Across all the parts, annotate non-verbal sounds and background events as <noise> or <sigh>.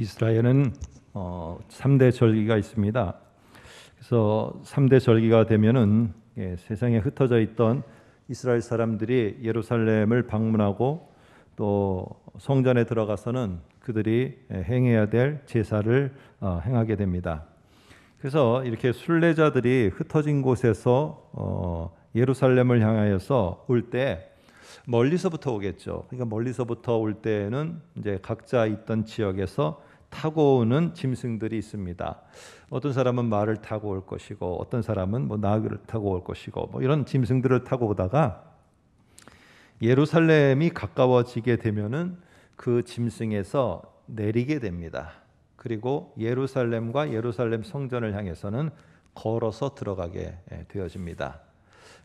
이스라엘은 어, 3대 절기가 있습니다. 그래서 3대 절기가 되면은 예, 세상에 흩어져 있던 이스라엘 사람들이 예루살렘을 방문하고 또 성전에 들어가서는 그들이 예, 행해야 될 제사를 어, 행하게 됩니다. 그래서 이렇게 순례자들이 흩어진 곳에서 어, 예루살렘을 향하여서 올 때 멀리서부터 오겠죠. 그러니까 멀리서부터 올 때에는 이제 각자 있던 지역에서 타고 오는 짐승들이 있습니다. 어떤 사람은 말을 타고 올 것이고 어떤 사람은 뭐 나귀를 타고 올 것이고 뭐 이런 짐승들을 타고 오다가 예루살렘이 가까워지게 되면은 그 짐승에서 내리게 됩니다. 그리고 예루살렘과 예루살렘 성전을 향해서는 걸어서 들어가게 예, 되어집니다.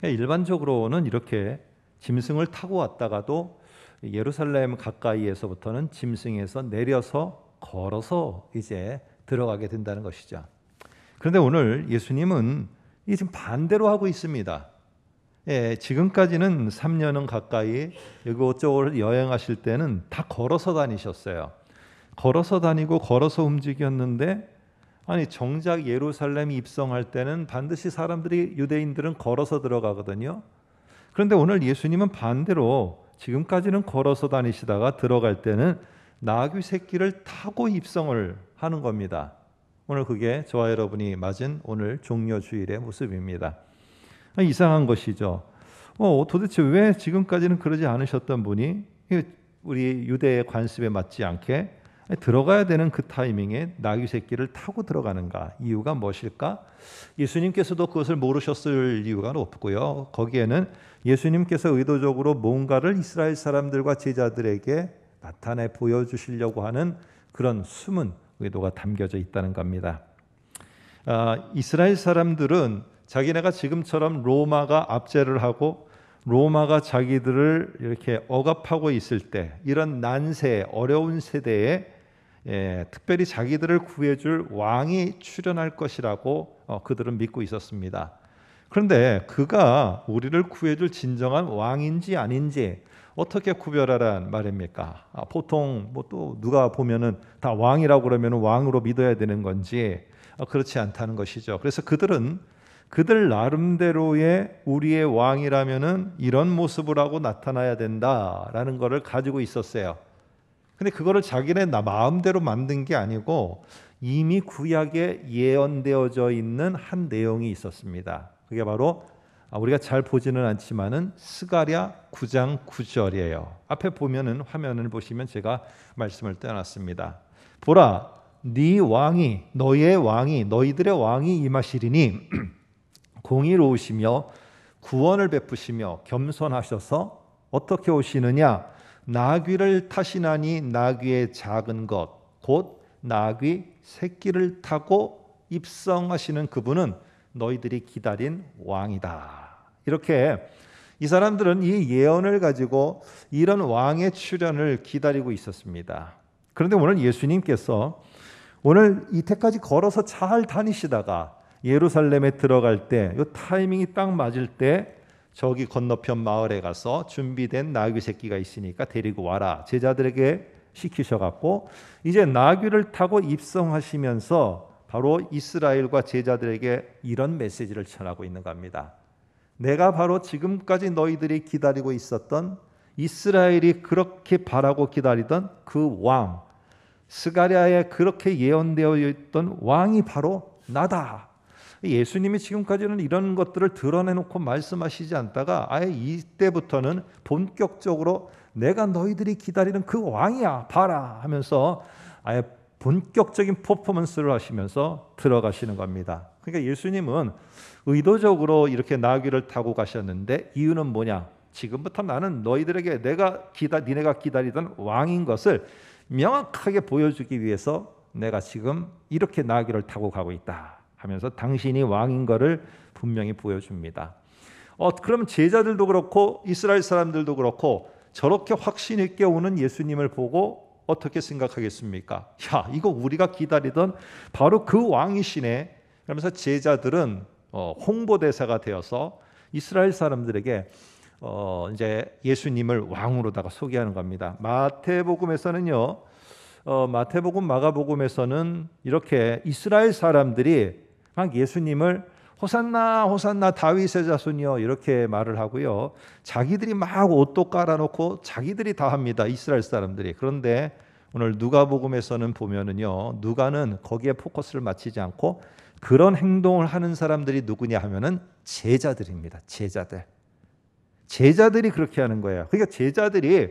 예, 일반적으로는 이렇게 짐승을 타고 왔다가도 예루살렘 가까이에서부터는 짐승에서 내려서 걸어서 이제 들어가게 된다는 것이죠. 그런데 오늘 예수님은 이 지금 반대로 하고 있습니다. 예, 지금까지는 3년은 가까이 이곳저곳 여행하실 때는 다 걸어서 다니셨어요. 걸어서 다니고 걸어서 움직였는데 아니 정작 예루살렘 입성할 때는 반드시 사람들이 유대인들은 걸어서 들어가거든요. 그런데 오늘 예수님은 반대로 지금까지는 걸어서 다니시다가 들어갈 때는 나귀 새끼를 타고 입성을 하는 겁니다. 오늘 그게 저와 여러분이 맞은 오늘 종려 주일의 모습입니다. 이상한 것이죠. 어, 도대체 왜 지금까지는 그러지 않으셨던 분이 우리 유대의 관습에 맞지 않게 들어가야 되는 그 타이밍에 나귀 새끼를 타고 들어가는가? 이유가 무엇일까? 예수님께서도 그것을 모르셨을 이유가 없고요. 거기에는 예수님께서 의도적으로 뭔가를 이스라엘 사람들과 제자들에게 나타내 보여주시려고 하는 그런 숨은 의도가 담겨져 있다는 겁니다. 아, 이스라엘 사람들은 자기네가 지금처럼 로마가 압제를 하고 로마가 자기들을 이렇게 억압하고 있을 때 이런 난세 어려운 세대에 예, 특별히 자기들을 구해줄 왕이 출현할 것이라고 어, 그들은 믿고 있었습니다. 그런데 그가 우리를 구해줄 진정한 왕인지 아닌지 어떻게 구별하란 말입니까? 아, 보통 뭐 또 누가 보면은 다 왕이라고 그러면 왕으로 믿어야 되는 건지 아, 그렇지 않다는 것이죠. 그래서 그들은 그들 나름대로의 우리의 왕이라면은 이런 모습을 하고 나타나야 된다라는 것을 가지고 있었어요. 근데 그거를 자기네 마음대로 만든 게 아니고 이미 구약에 예언되어져 있는 한 내용이 있었습니다. 그게 바로 아, 우리가 잘 보지는 않지만은 스가랴 9장 9절이에요. 앞에 보면은 화면을 보시면 제가 말씀을 떼어습니다 보라, 네 왕이 너희의 왕이 너희들의 왕이 임하시리니 <clears throat> 공의로우시며 구원을 베푸시며 겸손하셔서 어떻게 오시느냐 나귀를 타시나니 나귀의 작은 것 곧 나귀 새끼를 타고 입성하시는 그분은 너희들이 기다린 왕이다. 이렇게 이 사람들은 이 예언을 가지고 이런 왕의 출현을 기다리고 있었습니다. 그런데 오늘 예수님께서 오늘 이태까지 걸어서 잘 다니시다가 예루살렘에 들어갈 때이 타이밍이 딱 맞을 때 저기 건너편 마을에 가서 준비된 나귀 새끼가 있으니까 데리고 와라 제자들에게 시키셔 갖고 이제 나귀를 타고 입성하시면서 바로 이스라엘과 제자들에게 이런 메시지를 전하고 있는 겁니다. 내가 바로 지금까지 너희들이 기다리고 있었던 이스라엘이 그렇게 바라고 기다리던 그 왕, 스가리아에 그렇게 예언되어 있던 왕이 바로 나다. 예수님이 지금까지는 이런 것들을 드러내놓고 말씀하시지 않다가 아예 이때부터는 본격적으로 내가 너희들이 기다리는 그 왕이야 봐라 하면서 아예 본격적인 퍼포먼스를 하시면서 들어가시는 겁니다. 그러니까 예수님은 의도적으로 이렇게 나귀를 타고 가셨는데 이유는 뭐냐? 지금부터 나는 너희들에게 내가 기다 니네가 기다리던 왕인 것을 명확하게 보여주기 위해서 내가 지금 이렇게 나귀를 타고 가고 있다 하면서 당신이 왕인 것을 분명히 보여줍니다. 어, 그럼 제자들도 그렇고 이스라엘 사람들도 그렇고 저렇게 확신 있게 오는 예수님을 보고 어떻게 생각하겠습니까? 야, 이거 우리가 기다리던 바로 그 왕이시네. 그러면서 제자들은 어, 홍보 대사가 되어서 이스라엘 사람들에게 어, 이제 예수님을 왕으로다가 소개하는 겁니다. 마태복음에서는요, 어, 마태복음, 마가복음에서는 이렇게 이스라엘 사람들이 막 예수님을 호산나, 호산나, 다윗의 자손이요 이렇게 말을 하고요. 자기들이 막 옷도 깔아놓고 자기들이 다 합니다. 이스라엘 사람들이. 그런데 오늘 누가복음에서는 보면은요, 누가는 거기에 포커스를 맞추지 않고 그런 행동을 하는 사람들이 누구냐 하면은 제자들입니다. 제자들. 제자들이 그렇게 하는 거예요. 그러니까 제자들이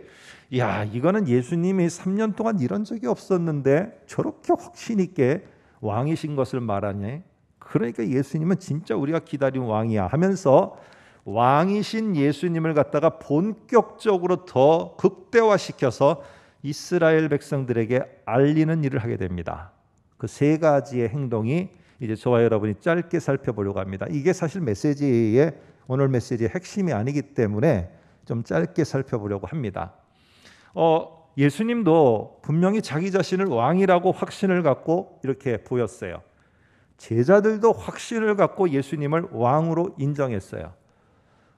야, 이거는 예수님이 3년 동안 이런 적이 없었는데 저렇게 확신 있게 왕이신 것을 말하니 그러니까 예수님은 진짜 우리가 기다린 왕이야 하면서 왕이신 예수님을 갖다가 본격적으로 더 극대화시켜서 이스라엘 백성들에게 알리는 일을 하게 됩니다. 그 세 가지의 행동이 이제 저와 여러분이 짧게 살펴보려고 합니다. 이게 사실 메시지의 오늘 메시지의 핵심이 아니기 때문에 좀 짧게 살펴보려고 합니다. 어, 예수님도 분명히 자기 자신을 왕이라고 확신을 갖고 이렇게 보였어요. 제자들도 확신을 갖고 예수님을 왕으로 인정했어요.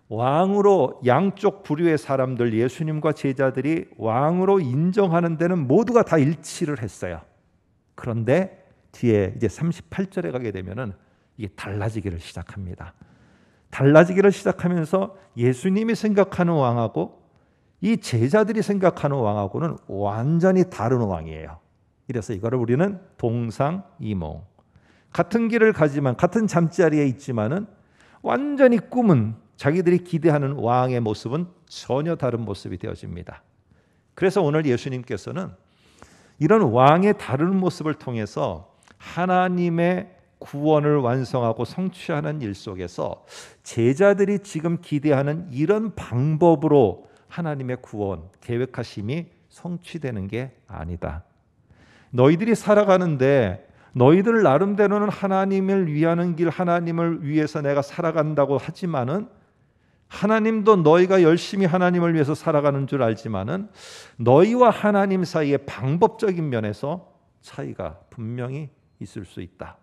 왕으로 양쪽 부류의 사람들 예수님과 제자들이 왕으로 인정하는 데는 모두가 다 일치를 했어요. 그런데 뒤에 이제 38절에 가게 되면은 이게 달라지기를 시작합니다. 달라지기를 시작하면서 예수님이 생각하는 왕하고 이 제자들이 생각하는 왕하고는 완전히 다른 왕이에요. 이래서 이거를 우리는 동상이몽 같은 길을 가지만 같은 잠자리에 있지만은 완전히 꿈은 자기들이 기대하는 왕의 모습은 전혀 다른 모습이 되어집니다. 그래서 오늘 예수님께서는 이런 왕의 다른 모습을 통해서 하나님의 구원을 완성하고 성취하는 일 속에서 제자들이 지금 기대하는 이런 방법으로 하나님의 구원 계획하심이 성취되는 게 아니다. 너희들이 살아가는데 너희들 나름대로는 하나님을 위하는 길 하나님을 위해서 내가 살아간다고 하지만은 하나님도 너희가 열심히 하나님을 위해서 살아가는 줄 알지만은 너희와 하나님 사이의 방법적인 면에서 차이가 분명히 있을 수 있다.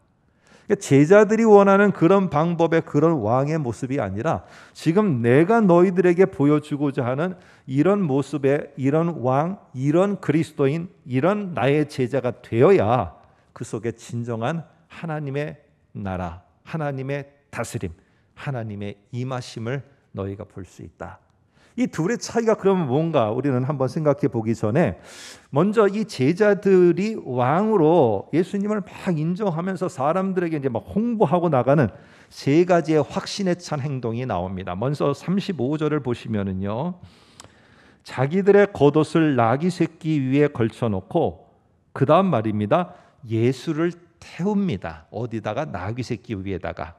그러니까 제자들이 원하는 그런 방법의 그런 왕의 모습이 아니라 지금 내가 너희들에게 보여주고자 하는 이런 모습의 이런 왕, 이런 그리스도인, 이런 나의 제자가 되어야 그 속에 진정한 하나님의 나라, 하나님의 다스림, 하나님의 임하심을 너희가 볼 수 있다. 이 둘의 차이가 그러면 뭔가 우리는 한번 생각해 보기 전에 먼저 이 제자들이 왕으로 예수님을 막 인정하면서 사람들에게 이제 막 홍보하고 나가는 세 가지의 확신에 찬 행동이 나옵니다. 먼저 35절을 보시면은요. 자기들의 겉옷을 나귀 새끼 위에 걸쳐 놓고 그다음 말입니다. 예수를 태웁니다. 어디다가 나귀 새끼 위에다가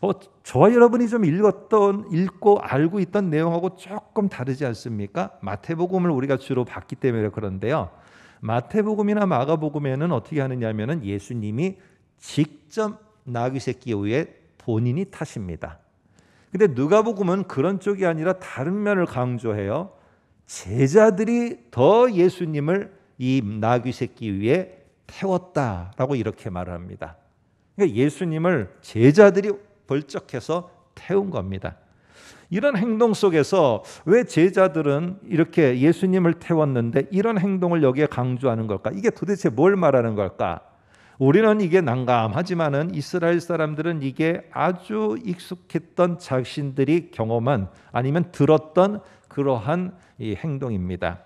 어, 저와 여러분이 좀 읽었던 읽고 알고 있던 내용하고 조금 다르지 않습니까? 마태복음을 우리가 주로 봤기 때문에 그런데요. 마태복음이나 마가복음에는 어떻게 하느냐면은 예수님이 직접 나귀 새끼 위에 본인이 타십니다. 근데 누가복음은 그런 쪽이 아니라 다른 면을 강조해요. 제자들이 더 예수님을 이 나귀 새끼 위에 태웠다라고 이렇게 말합니다. 그러니까 예수님을 제자들이 벌쩍해서 태운 겁니다. 이런 행동 속에서 왜 제자들은 이렇게 예수님을 태웠는데 이런 행동을 여기에 강조하는 걸까? 이게 도대체 뭘 말하는 걸까? 우리는 이게 난감하지만은 이스라엘 사람들은 이게 아주 익숙했던 자신들이 경험한 아니면 들었던 그러한 행동입니다.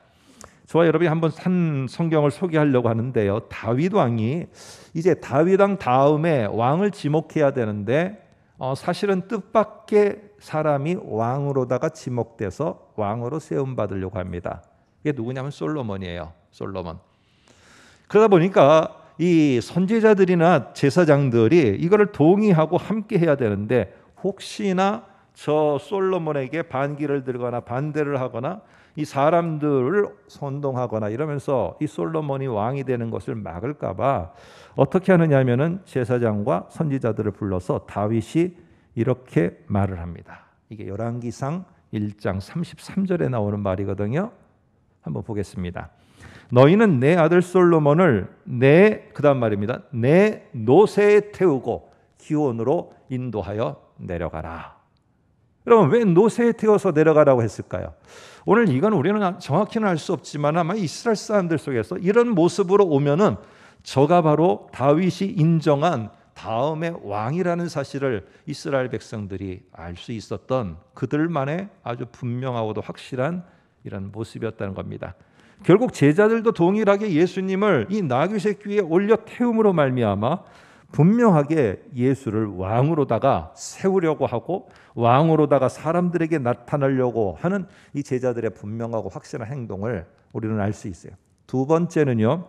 저와 여러분이 한번 산 성경을 소개하려고 하는데요. 다윗 왕이 이제 다윗 왕 다음에 왕을 지목해야 되는데 어, 사실은 뜻밖의 사람이 왕으로다가 지목돼서 왕으로 세움 받으려고 합니다. 이게 누구냐면 솔로몬이에요. 솔로몬. 그러다 보니까 이 선제자들이나 제사장들이 이거를 동의하고 함께 해야 되는데 혹시나 저 솔로몬에게 반기를 들거나 반대를 하거나 이 사람들을 선동하거나 이러면서 이 솔로몬이 왕이 되는 것을 막을까봐 어떻게 하느냐면은 제사장과 선지자들을 불러서 다윗이 이렇게 말을 합니다. 이게 열왕기상 1장 33절에 나오는 말이거든요. 한번 보겠습니다. 너희는 내 아들 솔로몬을 내 그다음 말입니다. 내 노새에 태우고 기온으로 인도하여 내려가라. 여러분 왜 노새에 태워서 내려가라고 했을까요? 오늘 이건 우리는 정확히는 알 수 없지만 아마 이스라엘 사람들 속에서 이런 모습으로 오면은 저가 바로 다윗이 인정한 다음의 왕이라는 사실을 이스라엘 백성들이 알 수 있었던 그들만의 아주 분명하고도 확실한 이런 모습이었다는 겁니다. 결국 제자들도 동일하게 예수님을 이 나귀 새끼에 올려 태움으로 말미암아 분명하게 예수를 왕으로다가 세우려고 하고 왕으로다가 사람들에게 나타나려고 하는 이 제자들의 분명하고 확실한 행동을 우리는 알 수 있어요. 두 번째는요.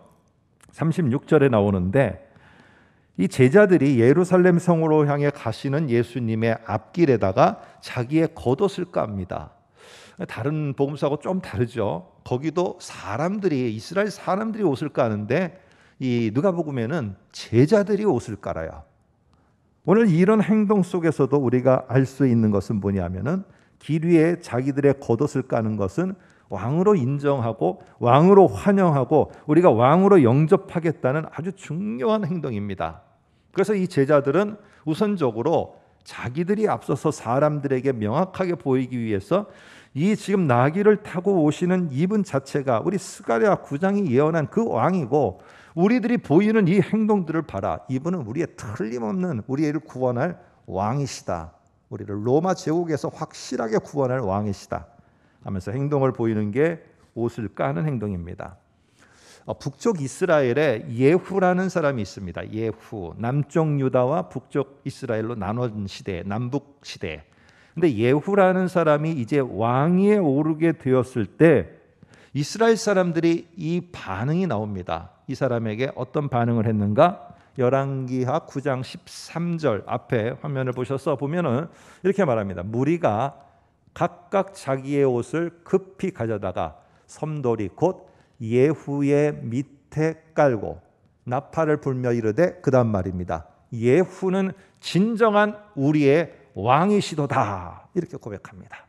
36절에 나오는데 이 제자들이 예루살렘 성으로 향해 가시는 예수님의 앞길에다가 자기의 겉옷을 깝니다. 다른 복음사하고 좀 다르죠. 거기도 사람들이 이스라엘 사람들이 옷을 까는데 이 누가복음에는 제자들이 옷을 깔아요. 오늘 이런 행동 속에서도 우리가 알 수 있는 것은 뭐냐면은 길 위에 자기들의 겉옷을 까는 것은 왕으로 인정하고 왕으로 환영하고 우리가 왕으로 영접하겠다는 아주 중요한 행동입니다. 그래서 이 제자들은 우선적으로 자기들이 앞서서 사람들에게 명확하게 보이기 위해서 이 지금 나귀를 타고 오시는 이분 자체가 우리 스가랴 구장이 예언한 그 왕이고 우리들이 보이는 이 행동들을 봐라. 이분은 우리의 틀림없는 우리를 구원할 왕이시다. 우리를 로마 제국에서 확실하게 구원할 왕이시다. 하면서 행동을 보이는 게 옷을 까는 행동입니다. 어, 북쪽 이스라엘에 예후라는 사람이 있습니다. 예후. 남쪽 유다와 북쪽 이스라엘로 나눠진 시대, 남북 시대. 근데 예후라는 사람이 이제 왕위에 오르게 되었을 때 이스라엘 사람들이 이 반응이 나옵니다. 이 사람에게 어떤 반응을 했는가? 열왕기하 9장 13절 앞에 화면을 보셔서 보면은 이렇게 말합니다. 무리가 각각 자기의 옷을 급히 가져다가 섬돌이 곧 예후의 밑에 깔고 나팔을 불며 이르되 그다음 말입니다. 예후는 진정한 우리의 왕이시도다 이렇게 고백합니다.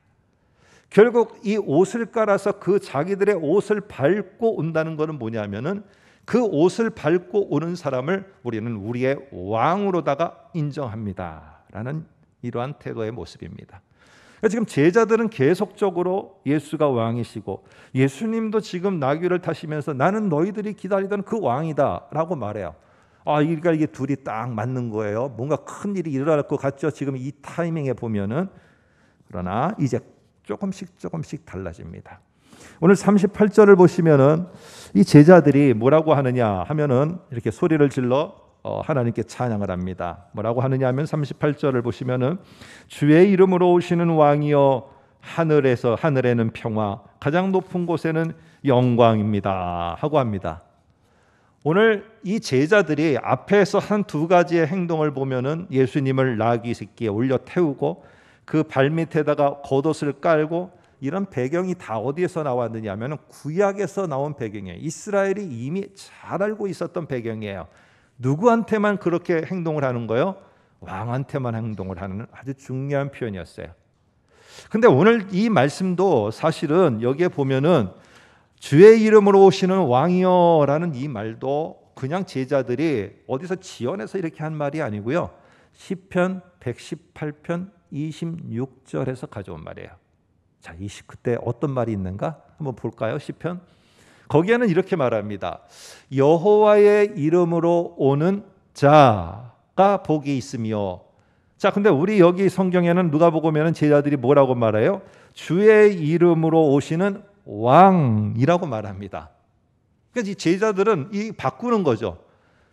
결국 이 옷을 깔아서 그 자기들의 옷을 밟고 온다는 것은 뭐냐면은 그 옷을 밟고 오는 사람을 우리는 우리의 왕으로다가 인정합니다. 라는 이러한 태도의 모습입니다. 지금 제자들은 계속적으로 예수가 왕이시고 예수님도 지금 나귀를 타시면서 나는 너희들이 기다리던 그 왕이다라고 말해요. 아, 그러니까 이게 둘이 딱 맞는 거예요. 뭔가 큰 일이 일어날 것 같죠. 지금 이 타이밍에 보면은 그러나 이제 조금씩 조금씩 달라집니다. 오늘 38절을 보시면은 이 제자들이 뭐라고 하느냐 하면은 이렇게 소리를 질러 어, 하나님께 찬양을 합니다. 뭐라고 하느냐 하면 38절을 보시면은 주의 이름으로 오시는 왕이여 하늘에서 하늘에는 평화 가장 높은 곳에는 영광입니다 하고 합니다. 오늘 이 제자들이 앞에서 한 두 가지의 행동을 보면은 예수님을 나귀 새끼에 올려 태우고 그 발밑에다가 겉옷을 깔고 이런 배경이 다 어디에서 나왔느냐 하면 구약에서 나온 배경이에요. 이스라엘이 이미 잘 알고 있었던 배경이에요. 누구한테만 그렇게 행동을 하는 거예요? 왕한테만 행동을 하는 아주 중요한 표현이었어요. 근데 오늘 이 말씀도 사실은 여기에 보면은 주의 이름으로 오시는 왕이여라는 이 말도 그냥 제자들이 어디서 지연해서 이렇게 한 말이 아니고요. 시편 118편 26절에서 가져온 말이에요. 자, 이 그때 어떤 말이 있는가 한번 볼까요? 시편 거기에는 이렇게 말합니다. 여호와의 이름으로 오는 자가 복이 있으며 자, 근데 우리 여기 성경에는 누가 보면은 제자들이 뭐라고 말해요? 주의 이름으로 오시는 왕이라고 말합니다. 그러니까 제자들은 이 바꾸는 거죠.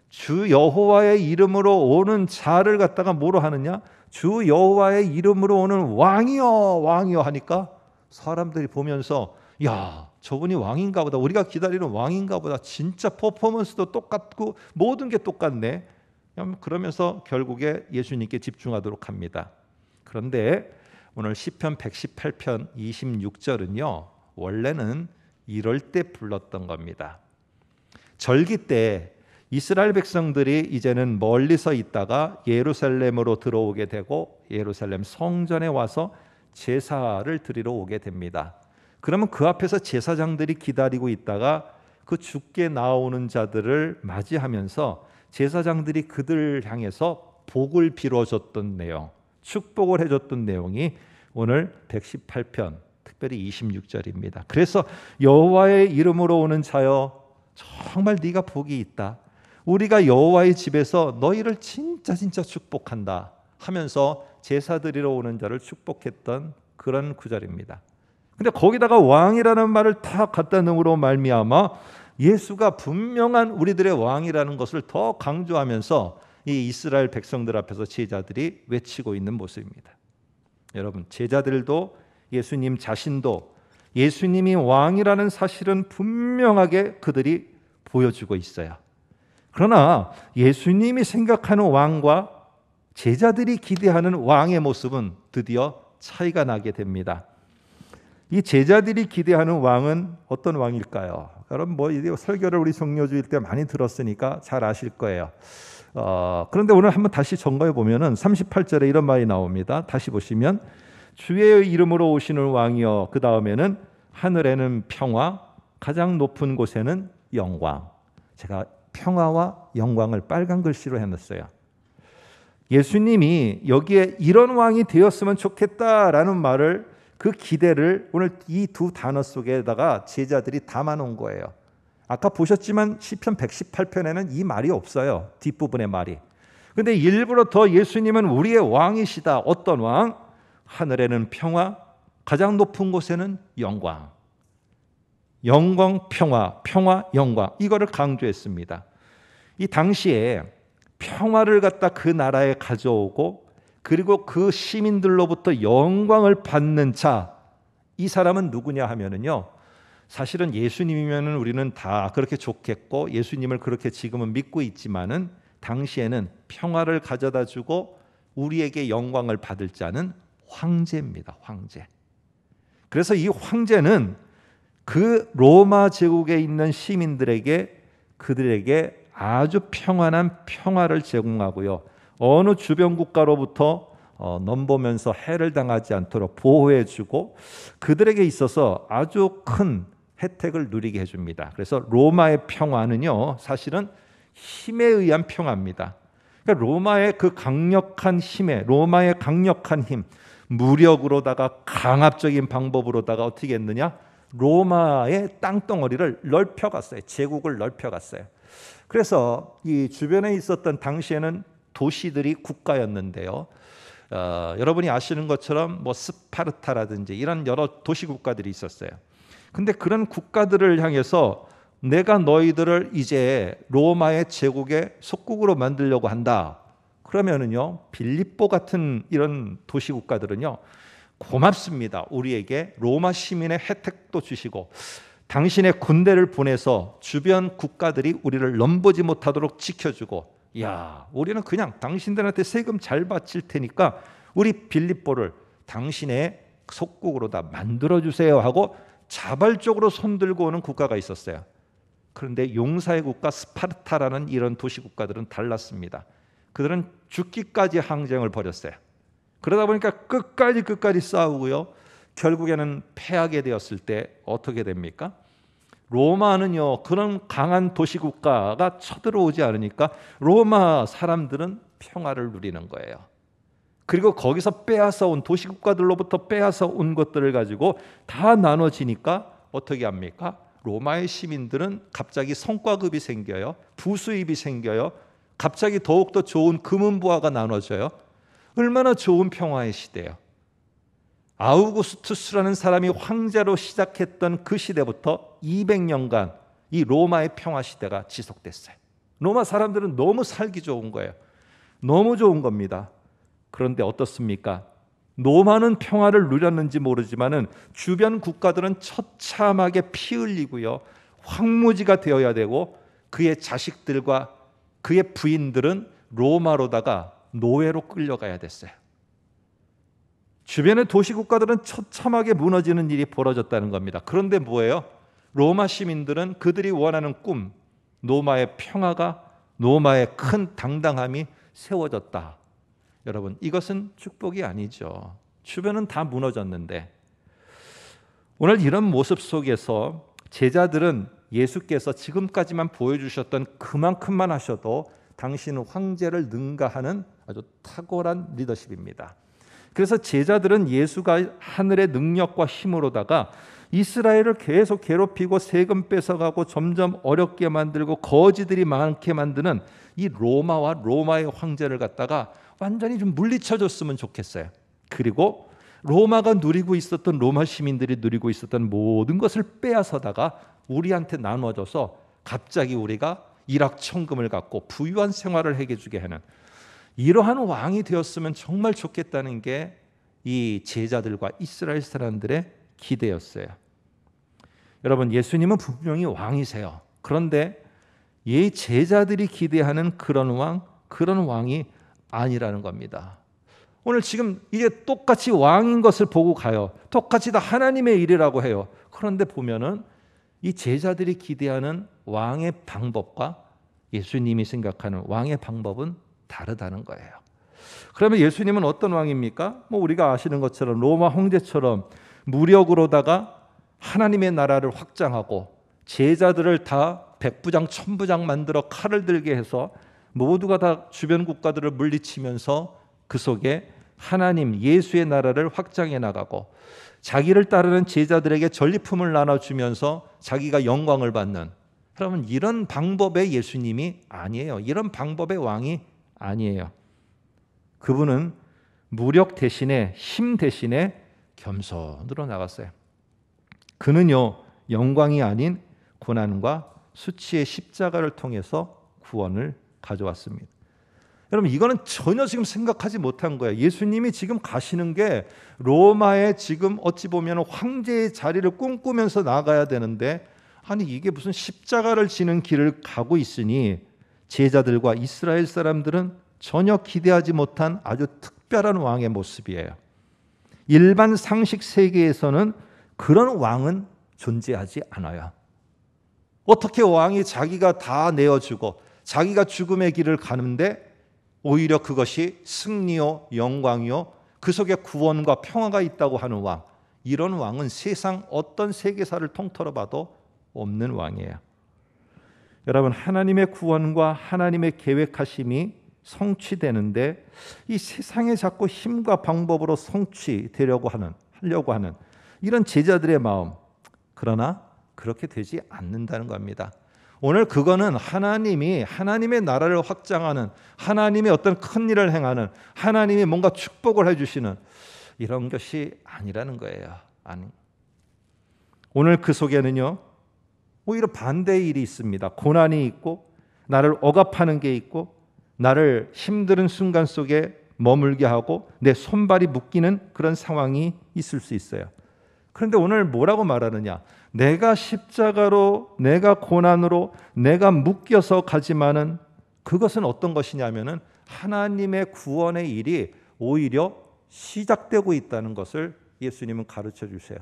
주 여호와의 이름으로 오는 자를 갖다가 뭐로 하느냐? 주 여호와의 이름으로 오는 왕이여 왕이여 하니까 사람들이 보면서 야 저분이 왕인가 보다 우리가 기다리는 왕인가 보다 진짜 퍼포먼스도 똑같고 모든 게 똑같네 음, 그러면서 결국에 예수님께 집중하도록 합니다 그런데 오늘 시편 118편 26절은요 원래는 이럴 때 불렀던 겁니다 절기 때 이스라엘 백성들이 이제는 멀리서 있다가 예루살렘으로 들어오게 되고 예루살렘 성전에 와서 제사를 드리러 오게 됩니다. 그러면 그 앞에서 제사장들이 기다리고 있다가 그 죽게 나오는 자들을 맞이하면서 제사장들이 그들 향해서 복을 빌어줬던 내용, 축복을 해줬던 내용이 오늘 118편 특별히 26절입니다. 그래서 여호와의 이름으로 오는 자여 정말 네가 복이 있다. 우리가 여호와의 집에서 너희를 진짜 진짜 축복한다. 하면서 제사 드리러 오는 자를 축복했던 그런 구절입니다. 그 근데 거기다가 왕이라는 말을 다 갖다 넣음으로 말미암아 예수가 분명한 우리들의 왕이라는 것을 더 강조하면서 이 이스라엘 백성들 앞에서 제자들이 외치고 있는 모습입니다. 여러분, 제자들도 예수님 자신도 예수님이 왕이라는 사실은 분명하게 그들이 보여주고 있어요. 그러나 예수님이 생각하는 왕과 제자들이 기대하는 왕의 모습은 드디어 차이가 나게 됩니다. 이 제자들이 기대하는 왕은 어떤 왕일까요? 그럼 뭐 설교를 우리 종료주일 때 많이 들었으니까 잘 아실 거예요. 어, 그런데 오늘 한번 다시 점검해 보면은 38절에 이런 말이 나옵니다. 다시 보시면 주의 이름으로 오시는 왕이여 그 다음에는 하늘에는 평화 가장 높은 곳에는 영광. 제가 평화와 영광을 빨간 글씨로 해놨어요. 예수님이 여기에 이런 왕이 되었으면 좋겠다라는 말을 그 기대를 오늘 이 두 단어 속에다가 제자들이 담아 놓은 거예요. 아까 보셨지만 시편 118편에는 이 말이 없어요. 뒷부분의 말이. 근데 일부러 더 예수님은 우리의 왕이시다. 어떤 왕? 하늘에는 평화, 가장 높은 곳에는 영광. 영광 평화, 평화 영광. 이거를 강조했습니다. 이 당시에 평화를 갖다 그 나라에 가져오고 그리고 그 시민들로부터 영광을 받는 자 이 사람은 누구냐 하면은요. 사실은 예수님이면 우리는 다 그렇게 좋겠고 예수님을 그렇게 지금은 믿고 있지만은 당시에는 평화를 가져다 주고 우리에게 영광을 받을 자는 황제입니다. 황제. 그래서 이 황제는 그 로마 제국에 있는 시민들에게 그들에게 아주 평안한 평화를 제공하고요. 어느 주변 국가로부터 어, 넘보면서 해를 당하지 않도록 보호해주고 그들에게 있어서 아주 큰 혜택을 누리게 해줍니다. 그래서 로마의 평화는요, 사실은 힘에 의한 평화입니다. 그러니까 로마의 그 강력한 힘에, 로마의 강력한 힘, 무력으로다가 강압적인 방법으로다가 어떻게 했느냐? 로마의 땅덩어리를 넓혀갔어요. 제국을 넓혀갔어요. 그래서 이 주변에 있었던 당시에는 도시들이 국가였는데요. 어, 여러분이 아시는 것처럼 뭐 스파르타라든지 이런 여러 도시 국가들이 있었어요. 근데 그런 국가들을 향해서 내가 너희들을 이제 로마의 제국의 속국으로 만들려고 한다. 그러면은요 빌립보 같은 이런 도시 국가들은요 고맙습니다. 우리에게 로마 시민의 혜택도 주시고 당신의 군대를 보내서 주변 국가들이 우리를 넘보지 못하도록 지켜주고 야 우리는 그냥 당신들한테 세금 잘 바칠 테니까 우리 빌립보를 당신의 속국으로 다 만들어 주세요 하고 자발적으로 손들고 오는 국가가 있었어요. 그런데 용사의 국가 스파르타라는 이런 도시 국가들은 달랐습니다. 그들은 죽기까지 항쟁을 벌였어요. 그러다 보니까 끝까지 끝까지 싸우고요. 결국에는 패하게 되었을 때 어떻게 됩니까? 로마는요 그런 강한 도시국가가 쳐들어오지 않으니까 로마 사람들은 평화를 누리는 거예요. 그리고 거기서 빼앗아 온 도시국가들로부터 빼앗아 온 것들을 가지고 다 나눠지니까 어떻게 합니까? 로마의 시민들은 갑자기 성과급이 생겨요. 부수입이 생겨요. 갑자기 더욱더 좋은 금은보화가 나눠져요. 얼마나 좋은 평화의 시대예요. 아우구스투스라는 사람이 황제로 시작했던 그 시대부터 200년간 이 로마의 평화 시대가 지속됐어요. 로마 사람들은 너무 살기 좋은 거예요. 너무 좋은 겁니다. 그런데 어떻습니까? 로마는 평화를 누렸는지 모르지만은 주변 국가들은 처참하게 피 흘리고요. 황무지가 되어야 되고 그의 자식들과 그의 부인들은 로마로다가 노예로 끌려가야 됐어요. 주변의 도시국가들은 처참하게 무너지는 일이 벌어졌다는 겁니다. 그런데 뭐예요? 로마 시민들은 그들이 원하는 꿈, 로마의 평화가 로마의 큰 당당함이 세워졌다. 여러분, 이것은 축복이 아니죠. 주변은 다 무너졌는데 오늘 이런 모습 속에서 제자들은 예수께서 지금까지만 보여주셨던 그만큼만 하셔도 당신은 황제를 능가하는 아주 탁월한 리더십입니다. 그래서 제자들은 예수가 하늘의 능력과 힘으로다가 이스라엘을 계속 괴롭히고 세금 뺏어가고 점점 어렵게 만들고 거지들이 많게 만드는 이 로마와 로마의 황제를 갖다가 완전히 좀 물리쳐줬으면 좋겠어요. 그리고 로마가 누리고 있었던 로마 시민들이 누리고 있었던 모든 것을 빼앗아다가 우리한테 나눠줘서 갑자기 우리가 일확천금을 갖고 부유한 생활을 해게 주게 하는 이러한 왕이 되었으면 정말 좋겠다는 게 이 제자들과 이스라엘 사람들의 기대였어요. 여러분, 예수님은 분명히 왕이세요. 그런데 이 제자들이 기대하는 그런 왕, 그런 왕이 아니라는 겁니다. 오늘 지금 이게 똑같이 왕인 것을 보고 가요. 똑같이 다 하나님의 일이라고 해요. 그런데 보면은 이 제자들이 기대하는 왕의 방법과 예수님이 생각하는 왕의 방법은 다르다는 거예요. 그러면 예수님은 어떤 왕입니까? 뭐 우리가 아시는 것처럼 로마 황제처럼 무력으로다가 하나님의 나라를 확장하고 제자들을 다 백부장 천부장 만들어 칼을 들게 해서 모두가 다 주변 국가들을 물리치면서 그 속에 하나님 예수의 나라를 확장해 나가고 자기를 따르는 제자들에게 전리품을 나눠주면서 자기가 영광을 받는 그러면 이런 방법의 예수님이 아니에요. 이런 방법의 왕이 아니에요. 그분은 무력 대신에 힘 대신에 겸손으로 나갔어요. 그는요 영광이 아닌 고난과 수치의 십자가를 통해서 구원을 가져왔습니다. 여러분 이거는 전혀 지금 생각하지 못한 거예요. 예수님이 지금 가시는 게 로마의 지금 어찌 보면 황제의 자리를 꿈꾸면서 나가야 되는데 아니 이게 무슨 십자가를 지는 길을 가고 있으니 제자들과 이스라엘 사람들은 전혀 기대하지 못한 아주 특별한 왕의 모습이에요. 일반 상식 세계에서는 그런 왕은 존재하지 않아요. 어떻게 왕이 자기가 다 내어주고 자기가 죽음의 길을 가는데 오히려 그것이 승리요 영광이요 그 속에 구원과 평화가 있다고 하는 왕 이런 왕은 세상 어떤 세계사를 통틀어 봐도 없는 왕이에요. 여러분 하나님의 구원과 하나님의 계획하심이 성취되는데 이 세상에 자꾸 힘과 방법으로 성취되려고 하는 하려고 하는 이런 제자들의 마음 그러나 그렇게 되지 않는다는 겁니다. 오늘 그거는 하나님이 하나님의 나라를 확장하는 하나님의 어떤 큰 일을 행하는 하나님이 뭔가 축복을 해 주시는 이런 것이 아니라는 거예요. 아니. 오늘 그 속에는요. 오히려 뭐 반대의 일이 있습니다. 고난이 있고 나를 억압하는 게 있고 나를 힘든 순간 속에 머물게 하고 내 손발이 묶이는 그런 상황이 있을 수 있어요. 그런데 오늘 뭐라고 말하느냐? 내가 십자가로, 내가 고난으로, 내가 묶여서 가지만은 그것은 어떤 것이냐면은 하나님의 구원의 일이 오히려 시작되고 있다는 것을 예수님은 가르쳐 주세요.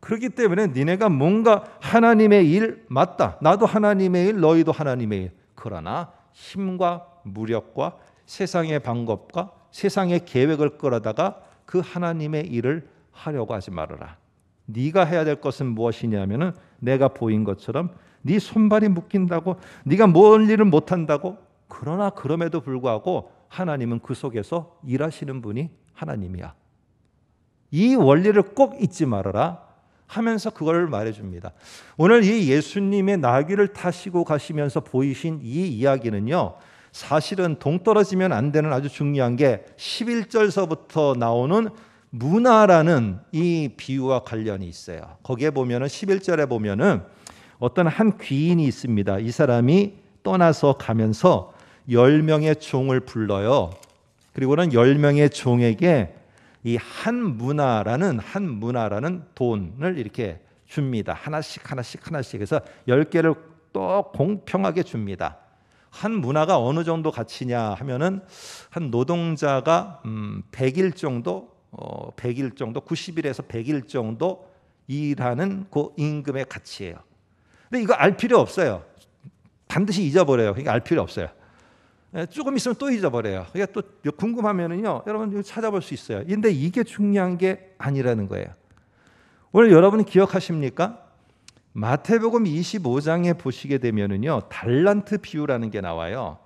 그렇기 때문에 니네가 뭔가 하나님의 일 맞다. 나도 하나님의 일, 너희도 하나님의 일. 그러나 힘과 무력과 세상의 방법과 세상의 계획을 끌어다가 그 하나님의 일을 하려고 하지 말아라. 네가 해야 될 것은 무엇이냐면은 내가 보인 것처럼 네 손발이 묶인다고 네가 뭔 일을 못 한다고 그러나 그럼에도 불구하고 하나님은 그 속에서 일하시는 분이 하나님이야. 이 원리를 꼭 잊지 말아라. 하면서 그걸 말해줍니다. 오늘 이 예수님의 나귀를 타시고 가시면서 보이신 이 이야기는요. 사실은 동떨어지면 안 되는 아주 중요한 게 11절서부터 나오는 문화라는 이 비유와 관련이 있어요. 거기에 보면은 11절에 보면은 어떤 한 귀인이 있습니다. 이 사람이 떠나서 가면서 10명의 종을 불러요. 그리고는 10명의 종에게 이한 문화라는 한 문화라는 돈을 이렇게 줍니다. 하나씩 하나씩 하나씩 해서 1개를또 공평하게 줍니다. 한 문화가 어느 정도 가치냐 하면은 한 노동자가 음 100일 정도 어 100일 정도 90일에서 100일 정도 일하는 그 임금의 가치예요. 근데 이거 알 필요 없어요. 반드시 잊어버려요. 그러니까 알 필요 없어요. 예, 조금 있으면 또 잊어버려요. 그러니까 또 궁금하면은요, 여러분 찾아볼 수 있어요. 근데 이게 중요한 게 아니라는 거예요. 오늘 여러분 기억하십니까? 마태복음 25장에 보시게 되면은요, 달란트 비유라는 게 나와요.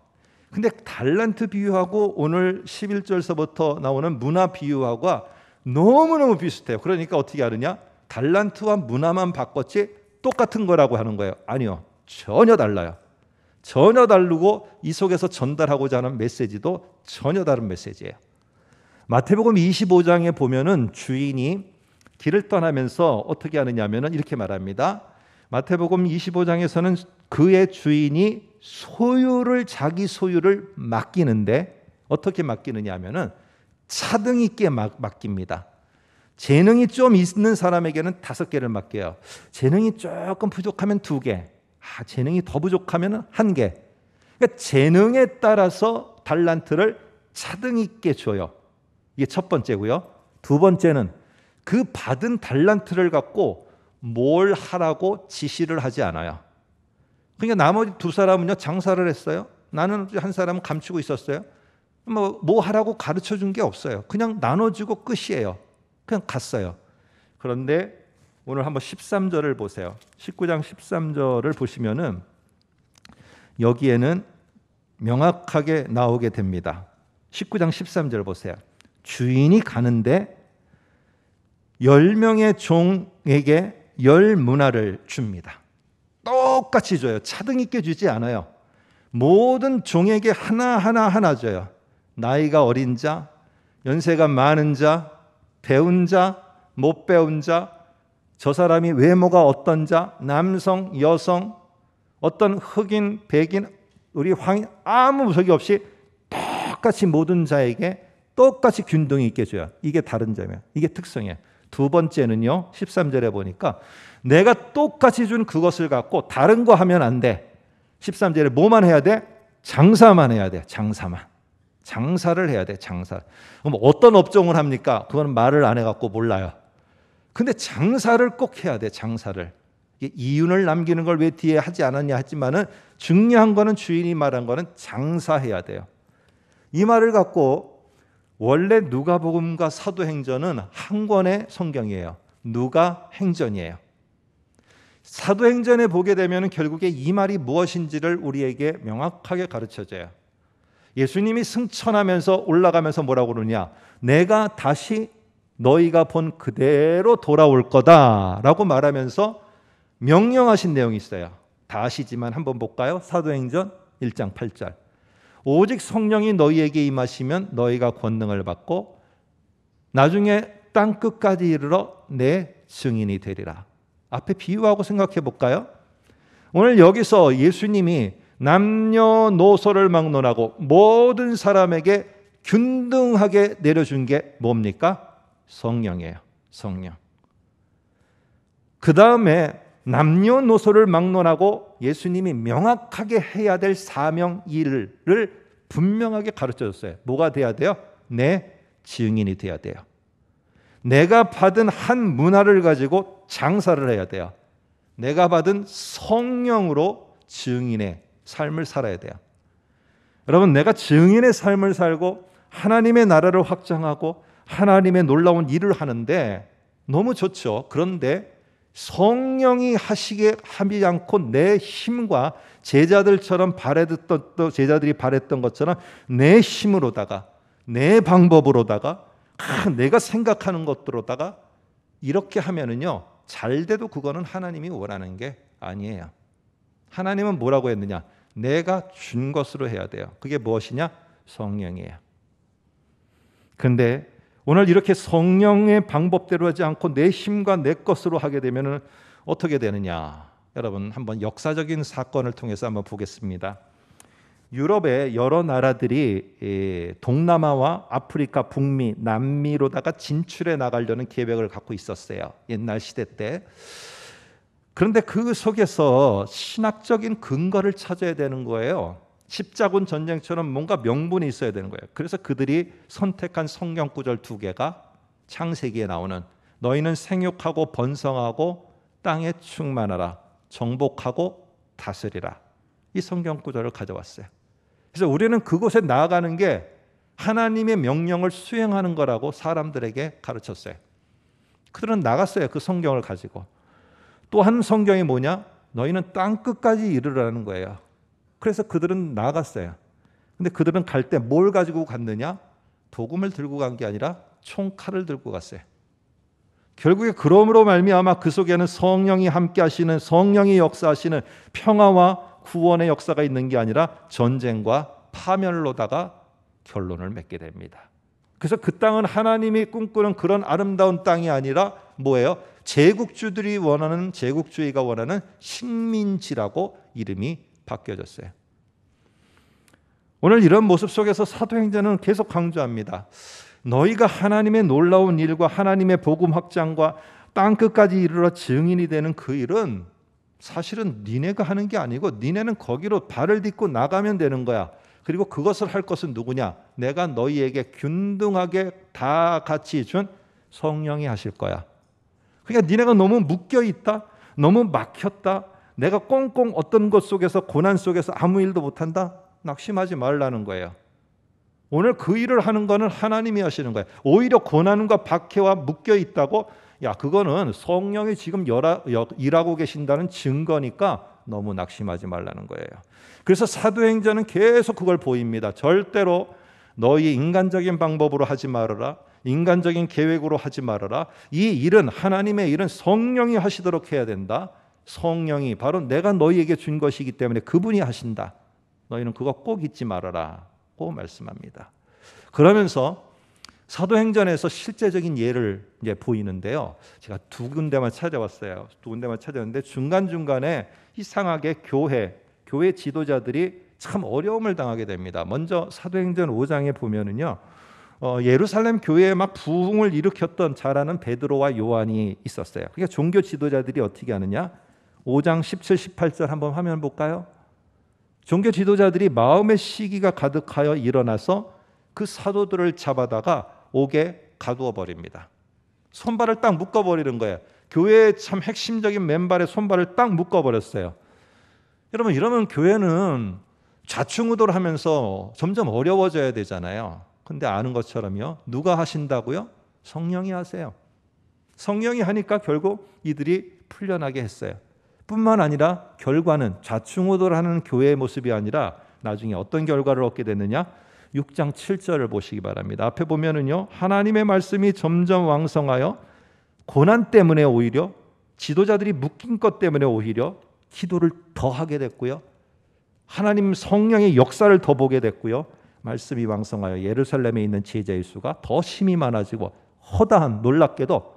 근데 달란트 비유하고 오늘 11절서부터 나오는 문화 비유하고 너무너무 비슷해요. 그러니까 어떻게 하느냐? 달란트와 문화만 바꿨지 똑같은 거라고 하는 거예요. 아니요. 전혀 달라요. 전혀 다르고 이 속에서 전달하고자 하는 메시지도 전혀 다른 메시지예요. 마태복음 25장에 보면은 주인이 길을 떠나면서 어떻게 하느냐면은 이렇게 말합니다. 마태복음 25장에서는 그의 주인이 소유를 자기 소유를 맡기는데 어떻게 맡기느냐면은 차등 있게 막, 맡깁니다. 재능이 좀 있는 사람에게는 다섯 개를 맡겨요. 재능이 조금 부족하면 두 개, 아, 재능이 더 부족하면 한계 그러니까 재능에 따라서 달란트를 차등 있게 줘요. 이게 첫 번째고요. 두 번째는 그 받은 달란트를 갖고 뭘 하라고 지시를 하지 않아요. 그러니까 나머지 두 사람은요, 장사를 했어요. 나는 한 사람은 감추고 있었어요. 뭐, 뭐 하라고 가르쳐 준 게 없어요. 그냥 나눠주고 끝이에요. 그냥 갔어요. 그런데 오늘 한번 13절을 보세요. 19장 13절을 보시면은 여기에는 명확하게 나오게 됩니다. 19장 13절 보세요. 주인이 가는데 열명의 종에게 열 문화를 줍니다. 똑같이 줘요. 차등 있게 주지 않아요. 모든 종에게 하나하나 하나 줘요. 나이가 어린 자, 연세가 많은 자, 배운 자, 못 배운 자, 저 사람이 외모가 어떤 자, 남성, 여성, 어떤 흑인, 백인, 우리 황인 아무 무석이 없이 똑같이 모든 자에게 똑같이 균등이 있게 줘야. 이게 다른 점이에요 이게 특성이야. 두 번째는요. 13절에 보니까 내가 똑같이 준 그것을 갖고 다른 거 하면 안 돼. 13절에 뭐만 해야 돼? 장사만 해야 돼. 장사만. 장사를 해야 돼. 장사. 그럼 어떤 업종을 합니까? 그건 말을 안 해 갖고 몰라요. 근데 장사를 꼭 해야 돼, 장사를. 이윤을 남기는 걸 왜 뒤에 하지 않았냐 하지만은 중요한 거는 주인이 말한 거는 장사해야 돼요. 이 말을 갖고 원래 누가복음과 사도행전은 한 권의 성경이에요. 누가 행전이에요. 사도행전에 보게 되면 결국에 이 말이 무엇인지를 우리에게 명확하게 가르쳐줘요. 예수님이 승천하면서 올라가면서 뭐라고 그러냐? 내가 다시 너희가 본 그대로 돌아올 거다라고 말하면서 명령하신 내용이 있어요. 다 아시지만 한번 볼까요? 사도행전 1장 8절. 오직 성령이 너희에게 임하시면 너희가 권능을 받고 나중에 땅 끝까지 이르러 내 증인이 되리라. 앞에 비유하고 생각해 볼까요? 오늘 여기서 예수님이 남녀노소를 막론하고 모든 사람에게 균등하게 내려준 게 뭡니까? 성령이에요. 성령. 그 다음에 남녀노소를 막론하고 예수님이 명확하게 해야 될 사명 일을 분명하게 가르쳐 줬어요. 뭐가 돼야 돼요? 내 증인이 돼야 돼요. 내가 받은 한 문화를 가지고 장사를 해야 돼요. 내가 받은 성령으로 증인의 삶을 살아야 돼요. 여러분, 내가 증인의 삶을 살고 하나님의 나라를 확장하고 하나님의 놀라운 일을 하는데 너무 좋죠. 그런데 성령이 하시게 하지 않고 내 힘과 제자들처럼 바랬던 제자들이 바랬던 것처럼 내 힘으로다가 내 방법으로다가 아, 내가 생각하는 것들로다가 이렇게 하면은요 잘 돼도 그거는 하나님이 원하는 게 아니에요. 하나님은 뭐라고 했느냐? 내가 준 것으로 해야 돼요. 그게 무엇이냐? 성령이에요. 근데 오늘 이렇게 성령의 방법대로 하지 않고 내 힘과 내 것으로 하게 되면 어떻게 되느냐? 여러분 한번 역사적인 사건을 통해서 한번 보겠습니다. 유럽의 여러 나라들이 동남아와 아프리카, 북미, 남미로다가 진출해 나가려는 계획을 갖고 있었어요. 옛날 시대 때. 그런데 그 속에서 신학적인 근거를 찾아야 되는 거예요. 십자군 전쟁처럼 뭔가 명분이 있어야 되는 거예요. 그래서 그들이 선택한 성경 구절 두 개가 창세기에 나오는 너희는 생육하고 번성하고 땅에 충만하라 정복하고 다스리라 이 성경 구절을 가져왔어요. 그래서 우리는 그곳에 나아가는 게 하나님의 명령을 수행하는 거라고 사람들에게 가르쳤어요. 그들은 나갔어요. 그 성경을 가지고. 또 한 성경이 뭐냐? 너희는 땅 끝까지 이르라는 거예요. 그래서 그들은 나갔어요 근데 그들은 갈 때 뭘 가지고 갔느냐? 도금을 들고 간 게 아니라 총칼을 들고 갔어요. 결국에 그러므로 말미암아 그 속에는 성령이 함께 하시는 성령이 역사하시는 평화와 구원의 역사가 있는 게 아니라 전쟁과 파멸로다가 결론을 맺게 됩니다. 그래서 그 땅은 하나님이 꿈꾸는 그런 아름다운 땅이 아니라 뭐예요? 제국주들이 원하는 제국주의가 원하는 식민지라고 이름이 바뀌어졌어요. 오늘 이런 모습 속에서 사도행전은 계속 강조합니다. 너희가 하나님의 놀라운 일과 하나님의 복음 확장과 땅 끝까지 이르러 증인이 되는 그 일은 사실은 니네가 하는 게 아니고 니네는 거기로 발을 딛고 나가면 되는 거야. 그리고 그것을 할 것은 누구냐? 내가 너희에게 균등하게 다 같이 준 성령이 하실 거야. 그러니까 니네가 너무 묶여 있다. 너무 막혔다. 내가 꽁꽁 어떤 것 속에서 고난 속에서 아무 일도 못한다? 낙심하지 말라는 거예요. 오늘 그 일을 하는 거는 하나님이 하시는 거예요. 오히려 고난과 박해와 묶여 있다고 야 그거는 성령이 지금 열하, 일하고 계신다는 증거니까 너무 낙심하지 말라는 거예요. 그래서 사도행전은 계속 그걸 보입니다. 절대로 너희 인간적인 방법으로 하지 말아라. 인간적인 계획으로 하지 말아라. 이 일은 하나님의 일은 성령이 하시도록 해야 된다. 성령이 바로 내가 너희에게 준 것이기 때문에 그분이 하신다. 너희는 그거 꼭 잊지 말아라고 말씀합니다. 그러면서 사도행전에서 실제적인 예를 이제 보이는데요. 제가 두 군데만 찾아왔어요. 두 군데만 찾아왔는데 중간 중간에 이상하게 교회 교회 지도자들이 참 어려움을 당하게 됩니다. 먼저 사도행전 5장에 보면은요. 어, 예루살렘 교회에 막 부흥을 일으켰던 잘하는 베드로와 요한이 있었어요. 그러니까 종교 지도자들이 어떻게 하느냐? 5장 17, 18절 한번 화면 볼까요? 종교 지도자들이 마음의 시기가 가득하여 일어나서 그 사도들을 잡아다가 옥에 가두어 버립니다. 손발을 딱 묶어 버리는 거예요. 교회의 참 핵심적인 맨발의 손발을 딱 묶어 버렸어요. 여러분 이러면 교회는 좌충우돌 하면서 점점 어려워져야 되잖아요. 근데 아는 것처럼요. 누가 하신다고요? 성령이 하세요. 성령이 하니까 결국 이들이 풀려나게 했어요. 뿐만 아니라 결과는 자충우돌하는 교회의 모습이 아니라 나중에 어떤 결과를 얻게 되느냐? 6장 7절을 보시기 바랍니다. 앞에 보면은요. 하나님의 말씀이 점점 왕성하여 고난 때문에 오히려 지도자들이 묶인 것 때문에 오히려 기도를 더 하게 됐고요. 하나님 성령의 역사를 더 보게 됐고요. 말씀이 왕성하여 예루살렘에 있는 제자의 수가 더 심히 많아지고 허다한 놀랍게도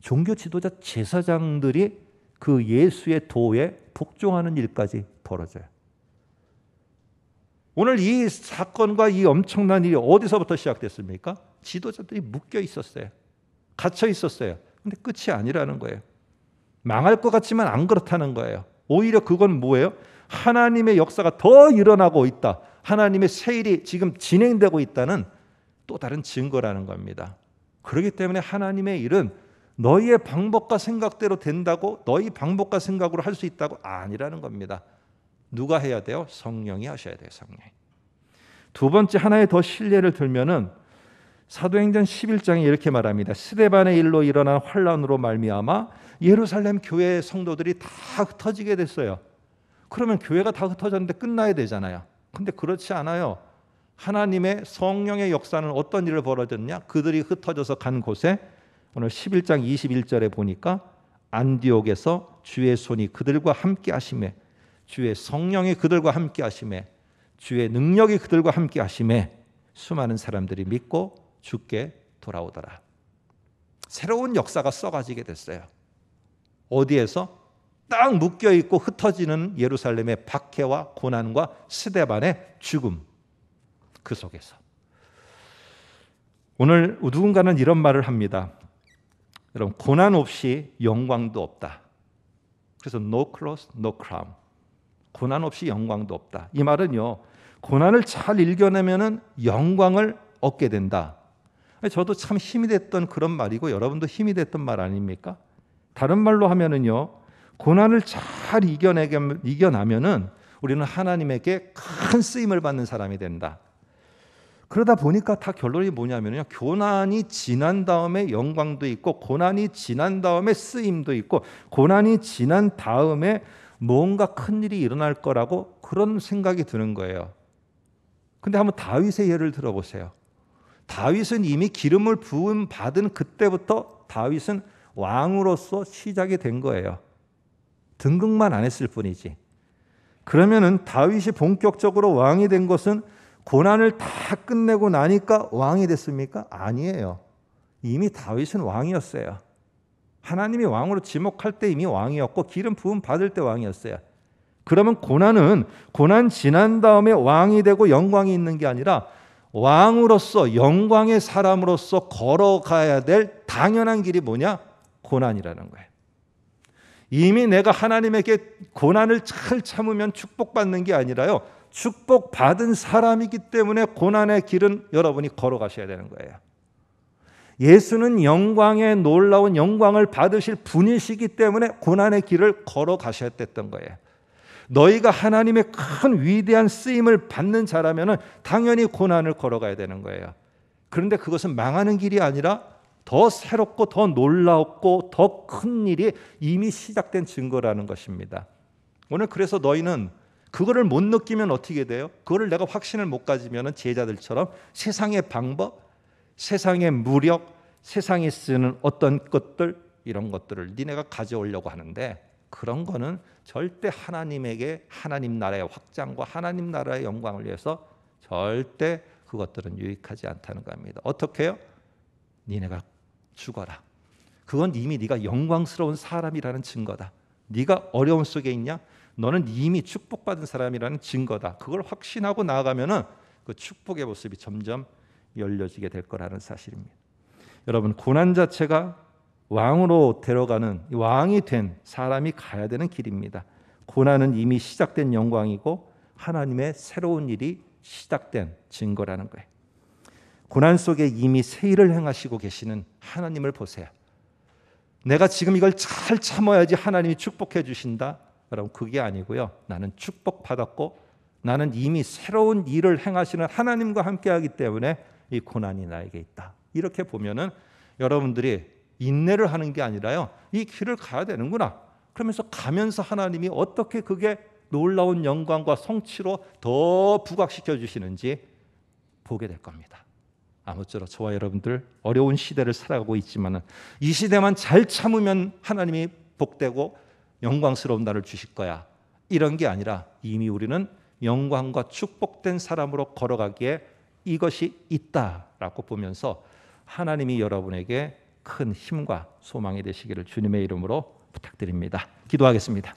종교 지도자 제사장들이 그 예수의 도에 복종하는 일까지 벌어져요. 오늘 이 사건과 이 엄청난 일이 어디서부터 시작됐습니까? 지도자들이 묶여 있었어요. 갇혀 있었어요. 근데 끝이 아니라는 거예요. 망할 것 같지만 안 그렇다는 거예요. 오히려 그건 뭐예요? 하나님의 역사가 더 일어나고 있다. 하나님의 세일이 지금 진행되고 있다는 또 다른 증거라는 겁니다. 그렇기 때문에 하나님의 일은 너희의 방법과 생각대로 된다고 너희 방법과 생각으로 할 수 있다고 아니라는 겁니다. 누가 해야 돼요? 성령이 하셔야 돼요, 성령두 번째 하나의 더 신뢰를 들면은 사도행전 11장에 이렇게 말합니다. 스데반의 일로 일어난 환란으로 말미암아 예루살렘 교회의 성도들이 다 흩어지게 됐어요. 그러면 교회가 다 흩어졌는데 끝나야 되잖아요. 근데 그렇지 않아요. 하나님의 성령의 역사는 어떤 일을 벌어졌냐? 그들이 흩어져서 간 곳에 오늘 11장 21절에 보니까 안디옥에서 주의 손이 그들과 함께 하심에 주의 성령이 그들과 함께 하심에 주의 능력이 그들과 함께 하심에 수많은 사람들이 믿고 주께 돌아오더라. 새로운 역사가 써가지게 됐어요. 어디에서 딱 묶여 있고 흩어지는 예루살렘의 박해와 고난과 스데반의 죽음 그 속에서 오늘 누군가는 이런 말을 합니다. 여러분 고난 없이 영광도 없다. 그래서 no cross, no crown. 고난 없이 영광도 없다. 이 말은요. 고난을 잘 일겨내면은 영광을 얻게 된다. 저도 참 힘이 됐던 그런 말이고 여러분도 힘이 됐던 말 아닙니까? 다른 말로 하면은요. 고난을 잘 이겨내게 이겨나면은 우리는 하나님에게 큰 쓰임을 받는 사람이 된다. 그러다 보니까 다 결론이 뭐냐면요. 교난이 지난 다음에 영광도 있고 고난이 지난 다음에 쓰임도 있고 고난이 지난 다음에 뭔가 큰 일이 일어날 거라고 그런 생각이 드는 거예요. 근데 한번 다윗의 예를 들어보세요. 다윗은 이미 기름을 부음 받은 그때부터 다윗은 왕으로서 시작이 된 거예요. 등극만 안 했을 뿐이지. 그러면은 다윗이 본격적으로 왕이 된 것은 고난을 다 끝내고 나니까 왕이 됐습니까? 아니에요. 이미 다윗은 왕이었어요. 하나님이 왕으로 지목할 때 이미 왕이었고 기름 부음 받을 때 왕이었어요. 그러면 고난은 고난 지난 다음에 왕이 되고 영광이 있는 게 아니라 왕으로서 영광의 사람으로서 걸어가야 될 당연한 길이 뭐냐? 고난이라는 거예요. 이미 내가 하나님에게 고난을 잘 참으면 축복받는 게 아니라요. 축복받은 사람이기 때문에 고난의 길은 여러분이 걸어가셔야 되는 거예요. 예수는 영광의 놀라운 영광을 받으실 분이시기 때문에 고난의 길을 걸어가셔던 거예요. 너희가 하나님의 큰 위대한 쓰임을 받는 자라면 당연히 고난을 걸어가야 되는 거예요. 그런데 그것은 망하는 길이 아니라 더 새롭고 더 놀랍고 더 큰 일이 이미 시작된 증거라는 것입니다. 오늘 그래서 너희는 그거를 못 느끼면 어떻게 돼요? 그거를 내가 확신을 못 가지면 제자들처럼 세상의 방법, 세상의 무력, 세상이 쓰는 어떤 것들 이런 것들을 니네가 가져오려고 하는데 그런 거는 절대 하나님에게 하나님 나라의 확장과 하나님 나라의 영광을 위해서 절대 그것들은 유익하지 않다는 겁니다. 어떻게 요 니네가 죽어라. 그건 이미 네가 영광스러운 사람이라는 증거다. 네가 어려움 속에 있냐? 너는 이미 축복받은 사람이라는 증거다. 그걸 확신하고 나아가면은 그 축복의 모습이 점점 열려지게 될 거라는 사실입니다. 여러분 고난 자체가 왕으로 데려가는 왕이 된 사람이 가야 되는 길입니다. 고난은 이미 시작된 영광이고 하나님의 새로운 일이 시작된 증거라는 거예요. 고난 속에 이미 새 일을 행하시고 계시는 하나님을 보세요. 내가 지금 이걸 잘 참아야지 하나님이 축복해 주신다. 여러분 그게 아니고요. 나는 축복받았고 나는 이미 새로운 일을 행하시는 하나님과 함께하기 때문에 이 고난이 나에게 있다. 이렇게 보면은 여러분들이 인내를 하는 게 아니라요. 이 길을 가야 되는구나. 그러면서 가면서 하나님이 어떻게 그게 놀라운 영광과 성취로 더 부각시켜 주시는지 보게 될 겁니다. 아무쪼록 저와 여러분들 어려운 시대를 살아가고 있지만은 이 시대만 잘 참으면 하나님이 복되고 영광스러운 나를 주실 거야. 이런 게 아니라 이미 우리는 영광과 축복된 사람으로 걸어가기에 이것이 있다라고 보면서 하나님이 여러분에게 큰 힘과 소망이 되시기를 주님의 이름으로 부탁드립니다. 기도하겠습니다.